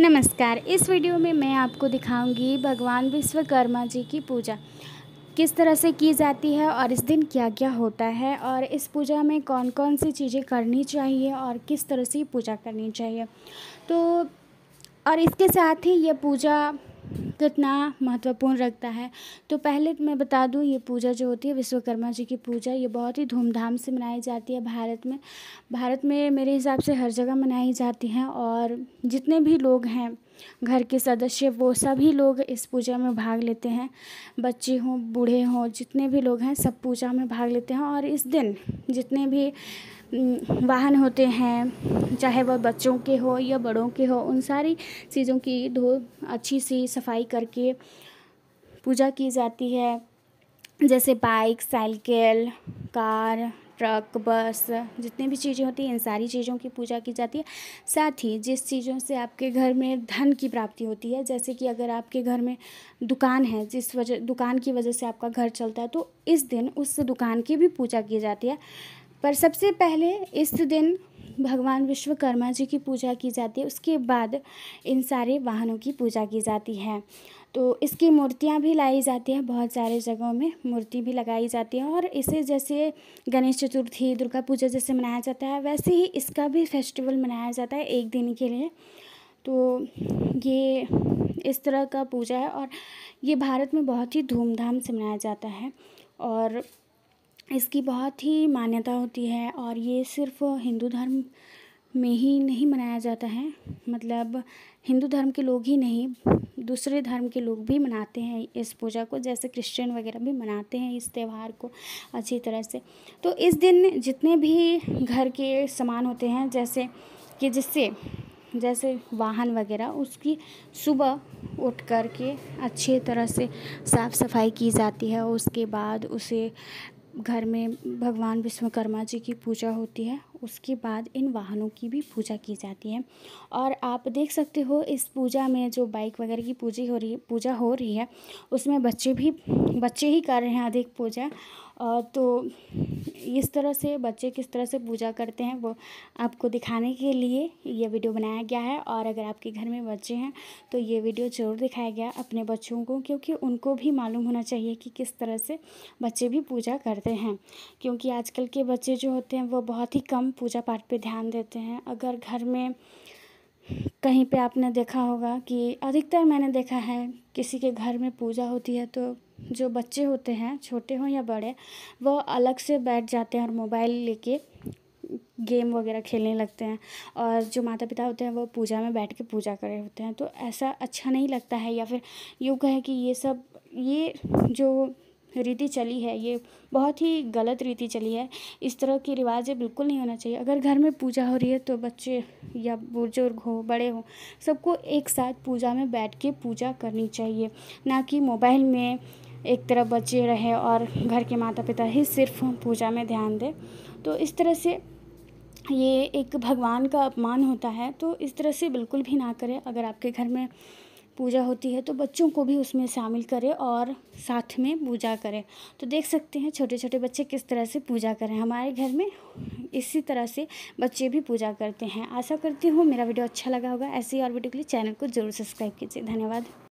नमस्कार इस वीडियो में मैं आपको दिखाऊंगी भगवान विश्वकर्मा जी की पूजा किस तरह से की जाती है और इस दिन क्या क्या होता है और इस पूजा में कौन कौन सी चीज़ें करनी चाहिए और किस तरह से पूजा करनी चाहिए तो और इसके साथ ही ये पूजा कितना महत्वपूर्ण रखता है तो पहले मैं बता दूँ ये पूजा जो होती है विश्वकर्मा जी की पूजा ये बहुत ही धूमधाम से मनाई जाती है भारत में भारत में मेरे हिसाब से हर जगह मनाई जाती हैं और जितने भी लोग हैं घर के सदस्य वो सभी लोग इस पूजा में भाग लेते हैं बच्चे हों बूढ़े हों जितने भी लोग हैं सब पूजा में भाग लेते हैं और इस दिन जितने भी वाहन होते हैं चाहे वह बच्चों के हो या बड़ों के हो उन सारी चीज़ों की धो अच्छी सी सफाई करके पूजा की जाती है जैसे bike cycle car truck bus जितनी भी चीज़ें होती हैं इन सारी चीज़ों की पूजा की जाती है साथ ही जिस चीज़ों से आपके घर में धन की प्राप्ति होती है जैसे कि अगर आपके घर में दुकान है जिस वजह दुकान की वजह से आपका घर चलता है तो इस दिन उस दुकान की भी पूजा की जाती है पर सबसे पहले इस दिन भगवान विश्वकर्मा जी की पूजा की जाती है उसके बाद इन सारे वाहनों की पूजा की जाती है तो इसकी मूर्तियाँ भी लाई जाती हैं बहुत सारे जगहों में मूर्ति भी लगाई जाती है और इसे जैसे गणेश चतुर्थी दुर्गा पूजा जैसे मनाया जाता है वैसे ही इसका भी फेस्टिवल मनाया जाता है एक दिन के लिए तो ये इस तरह का पूजा है और ये भारत में बहुत ही धूमधाम से मनाया जाता है और इसकी बहुत ही मान्यता होती है और ये सिर्फ हिंदू धर्म में ही नहीं मनाया जाता है मतलब हिंदू धर्म के लोग ही नहीं दूसरे धर्म के लोग भी मनाते हैं इस पूजा को जैसे क्रिश्चियन वगैरह भी मनाते हैं इस त्यौहार को अच्छी तरह से तो इस दिन जितने भी घर के सामान होते हैं जैसे कि जिससे जैसे वाहन वगैरह उसकी सुबह उठ कर के अच्छे तरह से साफ़ सफाई की जाती है उसके बाद उसे घर में भगवान विश्वकर्मा जी की पूजा होती है उसके बाद इन वाहनों की भी पूजा की जाती है और आप देख सकते हो इस पूजा में जो बाइक वगैरह की पूजी हो रही पूजा हो रही है उसमें बच्चे भी बच्चे ही कर रहे हैं अधिक पूजा तो इस तरह से बच्चे किस तरह से पूजा करते हैं वो आपको दिखाने के लिए ये वीडियो बनाया गया है और अगर आपके घर में बच्चे हैं तो ये वीडियो ज़रूर दिखाया गया अपने बच्चों को क्योंकि उनको भी मालूम होना चाहिए कि किस तरह से बच्चे भी पूजा करते हैं क्योंकि आजकल के बच्चे जो होते हैं वो बहुत ही कम हम पूजा पाठ पे ध्यान देते हैं अगर घर में कहीं पे आपने देखा होगा कि अधिकतर मैंने देखा है किसी के घर में पूजा होती है तो जो बच्चे होते हैं छोटे हों या बड़े वो अलग से बैठ जाते हैं और मोबाइल लेके गेम वगैरह खेलने लगते हैं और जो माता पिता होते हैं वो पूजा में बैठ के पूजा करे होते हैं तो ऐसा अच्छा नहीं लगता है या फिर यूँ कहें कि ये सब ये जो रीति चली है ये बहुत ही गलत रीति चली है इस तरह की रिवाजें बिल्कुल नहीं होना चाहिए अगर घर में पूजा हो रही है तो बच्चे या बुजुर्ग हो बड़े हो सबको एक साथ पूजा में बैठ के पूजा करनी चाहिए ना कि मोबाइल में एक तरफ बच्चे रहे और घर के माता पिता ही सिर्फ पूजा में ध्यान दें तो इस तरह से ये एक भगवान का अपमान होता है तो इस तरह से बिल्कुल भी ना करें अगर आपके घर में पूजा होती है तो बच्चों को भी उसमें शामिल करें और साथ में पूजा करें तो देख सकते हैं छोटे छोटे बच्चे किस तरह से पूजा करें हमारे घर में इसी तरह से बच्चे भी पूजा करते हैं आशा करती हूँ मेरा वीडियो अच्छा लगा होगा ऐसे ही और वीडियो के लिए चैनल को जरूर सब्सक्राइब कीजिए धन्यवाद